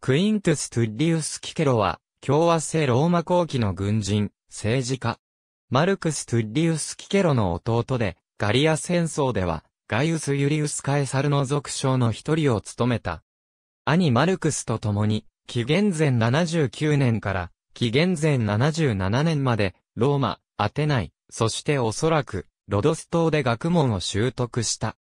クイントゥス・トゥッリウス・キケロは、共和制ローマ後期の軍人、政治家。マルクス・トゥッリウス・キケロの弟で、ガリア戦争では、ガイウス・ユリウス・カエサルの属将の一人を務めた。兄マルクスと共に、紀元前79年から、紀元前77年まで、ローマ、アテナイ、そしておそらく、ロドス島で学問を習得した。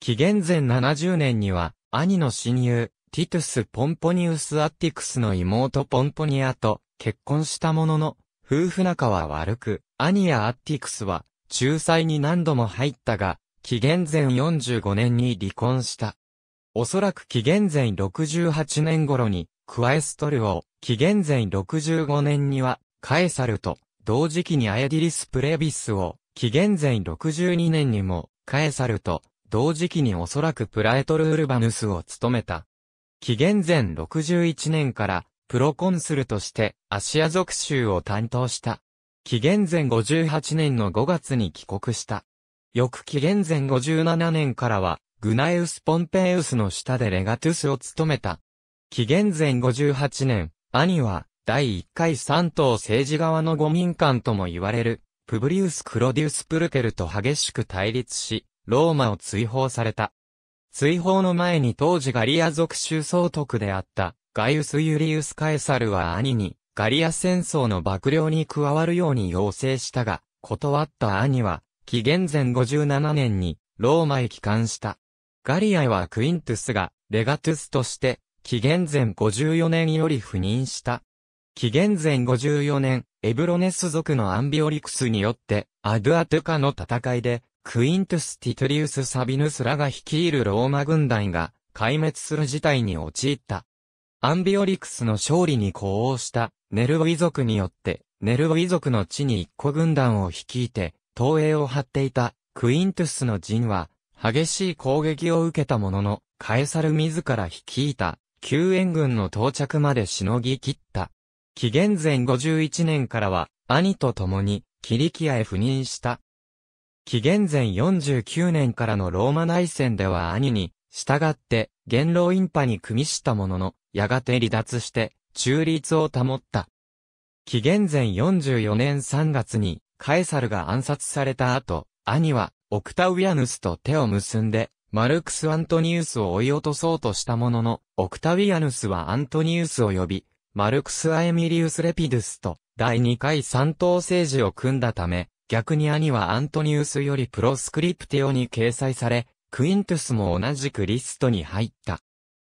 紀元前70年には、兄の親友、ティトゥス・ポンポニウス・アティクスの妹ポンポニアと結婚したものの、夫婦仲は悪く、アニア・アティクスは仲裁に何度も入ったが、紀元前45年に離婚した。おそらく紀元前68年頃に、クワエストルを、紀元前65年には、カエサルと、同時期にアエディリス・プレビスを、紀元前62年にも、カエサルと、同時期におそらくプラエトル・ウルバヌスを務めた。紀元前61年からプロコンスルとしてアシア属州を担当した。紀元前58年の5月に帰国した。翌紀元前57年からはグナイウス・ポンペイウスの下でレガトゥスを務めた。紀元前58年、兄は第1回三党政治側の五民間とも言われる、プブリウス・クロディウス・プルケルと激しく対立し、ローマを追放された。追放の前に当時ガリア属州総督であったガイウス・ユリウス・カエサルは兄にガリア戦争の幕僚に加わるように要請したが、断った兄は、紀元前57年にローマへ帰還した。ガリアはクイントゥスがレガトゥスとして紀元前54年より赴任した。紀元前54年、エブロネス族のアンビオリクスによって、アドゥアトゥカの戦いで、クイントゥス・ティトリウス・サビヌスらが率いるローマ軍団が壊滅する事態に陥った。アンビオリクスの勝利に呼応したネルウィ族によってネルウィ族の地に一個軍団を率いて東映を張っていたクイントゥスの陣は激しい攻撃を受けたもののカエサル自ら率いた救援軍の到着までしのぎ切った。紀元前51年からは兄と共にキリキアへ赴任した。紀元前49年からのローマ内戦では兄に、従って、元老院派に組みしたものの、やがて離脱して、中立を保った。紀元前44年3月に、カエサルが暗殺された後、兄は、オクタウィアヌスと手を結んで、マルクス・アントニウスを追い落とそうとしたものの、オクタウィアヌスはアントニウスを呼び、マルクス・アエミリウス・レピドゥスと、第2回三党政治を組んだため、逆に兄はアントニウスよりプロスクリプティオに掲載され、クイントゥスも同じくリストに入った。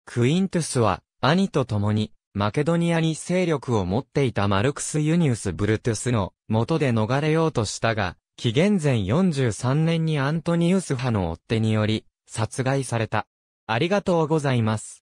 クイントゥスは、兄と共に、マケドニアに勢力を持っていたマルクス・ユニウス・ブルトゥスの元で逃れようとしたが、紀元前43年にアントニウス派の追手により殺害された。ありがとうございます。